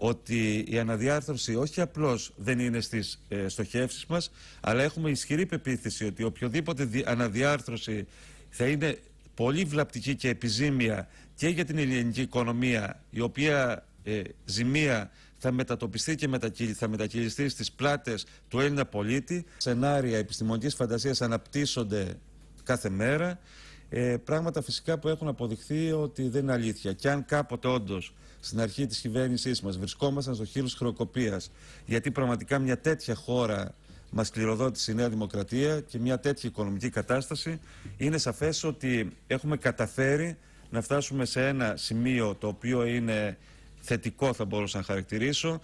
ότι η αναδιάρθρωση όχι απλώς δεν είναι στις ε, στοχεύσεις μας, αλλά έχουμε ισχυρή πεποίθηση ότι οποιοδήποτε αναδιάρθρωση θα είναι πολύ βλαπτική και επιζήμια και για την ελληνική οικονομία, η οποία ε, ζημία θα μετατοπιστεί και θα μετακυλιστεί στις πλάτες του Έλληνα πολίτη. Σενάρια επιστημονικής φαντασίας αναπτύσσονται κάθε μέρα ε, πράγματα φυσικά που έχουν αποδειχθεί ότι δεν είναι αλήθεια. Και αν κάποτε όντως στην αρχή της κυβέρνησής μας βρισκόμασταν στο χείλο χρεοκοπίας, γιατί πραγματικά μια τέτοια χώρα μας κληροδότησε η Νέα Δημοκρατία και μια τέτοια οικονομική κατάσταση, είναι σαφές ότι έχουμε καταφέρει να φτάσουμε σε ένα σημείο το οποίο είναι θετικό θα μπορούσα να χαρακτηρίσω